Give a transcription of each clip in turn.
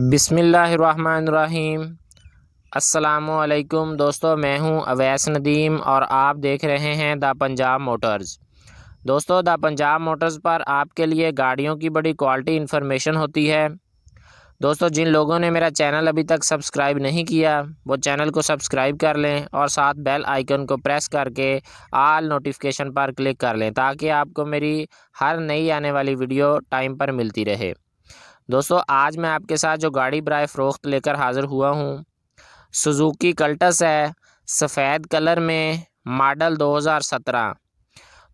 बिसमीम् अल्लाम दोस्तों मैं हूं अवैस नदीम और आप देख रहे हैं द पंजाब मोटर्स दोस्तों द पंजाब मोटर्स पर आपके लिए गाड़ियों की बड़ी क्वालिटी इन्फॉर्मेशन होती है दोस्तों जिन लोगों ने मेरा चैनल अभी तक सब्सक्राइब नहीं किया वो चैनल को सब्सक्राइब कर लें और साथ बेल आइकन को प्रेस करके आल नोटिफिकेशन पर क्लिक कर लें ताकि आपको मेरी हर नई आने वाली वीडियो टाइम पर मिलती रहे दोस्तों आज मैं आपके साथ जो गाड़ी बरए फ़रोख्त लेकर हाज़िर हुआ हूँ सुजुकी कल्टस है सफ़ेद कलर में मॉडल 2017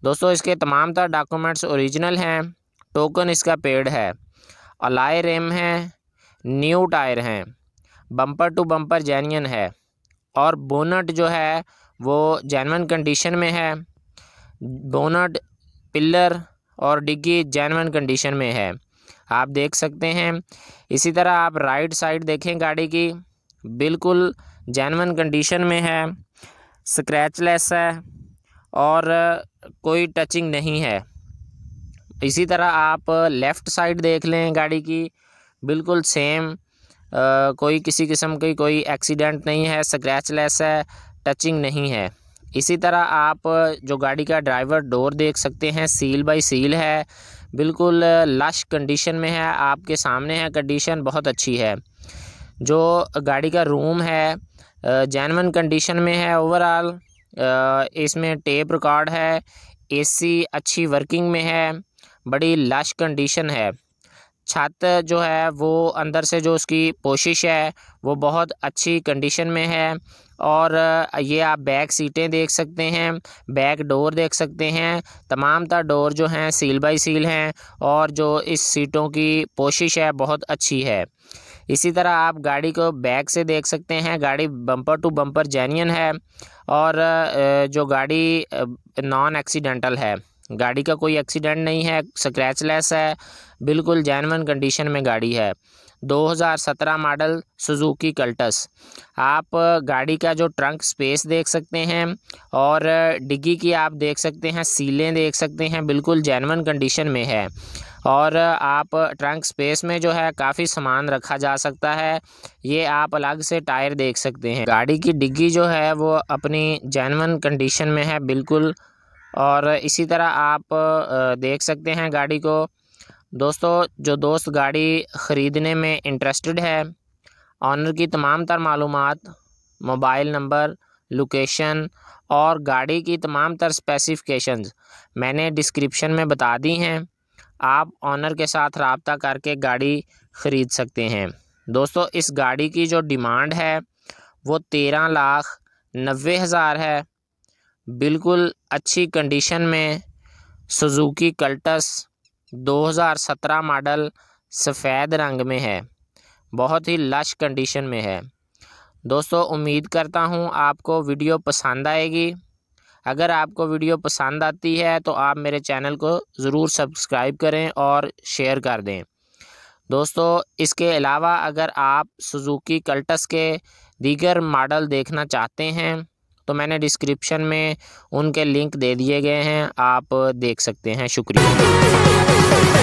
दोस्तों इसके तमाम तर डॉक्यूमेंट्स ओरिजिनल हैं टोकन इसका पेड है अलाय रेम है न्यू टायर हैं बम्पर टू बम्पर जैनियन है और बोनट जो है वो जैनवन कंडीशन में है बोनट पिलर और डिग्गी जैनवन कंडीशन में है आप देख सकते हैं इसी तरह आप राइट साइड देखें गाड़ी की बिल्कुल जैनवन कंडीशन में है स्क्रैचलेस है और कोई टचिंग नहीं है इसी तरह आप लेफ़्ट साइड देख लें गाड़ी की बिल्कुल सेम आ, कोई किसी किस्म की कोई एक्सीडेंट नहीं है स्क्रैचलेस है टचिंग नहीं है इसी तरह आप जो गाड़ी का ड्राइवर डोर देख सकते हैं सील बाय सील है बिल्कुल लश कंडीशन में है आपके सामने है कंडीशन बहुत अच्छी है जो गाड़ी का रूम है जैनवन कंडीशन में है ओवरऑल इसमें टेप रिकॉर्ड है एसी अच्छी वर्किंग में है बड़ी लश कंडीशन है छत जो है वो अंदर से जो उसकी पोशिश है वो बहुत अच्छी कंडीशन में है और ये आप बैक सीटें देख सकते हैं बैक डोर देख सकते हैं तमाम तर डोर जो हैं सील बाई सील हैं और जो इस सीटों की पोशिश है बहुत अच्छी है इसी तरह आप गाड़ी को बैक से देख सकते हैं गाड़ी बम्पर टू बम्पर जेन्यन है और जो गाड़ी नॉन एक्सीडेंटल है गाड़ी का कोई एक्सीडेंट नहीं है स्क्रैचलेस है बिल्कुल जैनवन कंडीशन में गाड़ी है 2017 मॉडल सुजुकी कल्टस आप गाड़ी का जो ट्रंक स्पेस देख सकते हैं और डिग्गी की आप देख सकते हैं सीलें देख सकते हैं बिल्कुल जैनवन कंडीशन में है और आप ट्रंक स्पेस में जो है काफ़ी सामान रखा जा सकता है ये आप अलग से टायर देख सकते हैं गाड़ी की डिग्गी जो है वो अपनी जैनवन कंडीशन में है बिल्कुल और इसी तरह आप देख सकते हैं गाड़ी को दोस्तों जो दोस्त गाड़ी ख़रीदने में इंटरेस्टेड है ऑनर की तमाम तर मालूम मोबाइल नंबर लोकेशन और गाड़ी की तमाम तर स्पेसिफिकेशंस मैंने डिस्क्रिप्शन में बता दी हैं आप ऑनर के साथ रबता करके गाड़ी ख़रीद सकते हैं दोस्तों इस गाड़ी की जो डिमांड है वो तेरह लाख नबे हज़ार है बिल्कुल अच्छी कंडीशन में सुजुकी कल्टस 2017 मॉडल सफ़ेद रंग में है बहुत ही लश कंडीशन में है दोस्तों उम्मीद करता हूँ आपको वीडियो पसंद आएगी अगर आपको वीडियो पसंद आती है तो आप मेरे चैनल को ज़रूर सब्सक्राइब करें और शेयर कर दें दोस्तों इसके अलावा अगर आप सुजुकी कल्टस के दीगर मॉडल देखना चाहते हैं तो मैंने डिस्क्रिप्शन में उनके लिंक दे दिए गए हैं आप देख सकते हैं शुक्रिया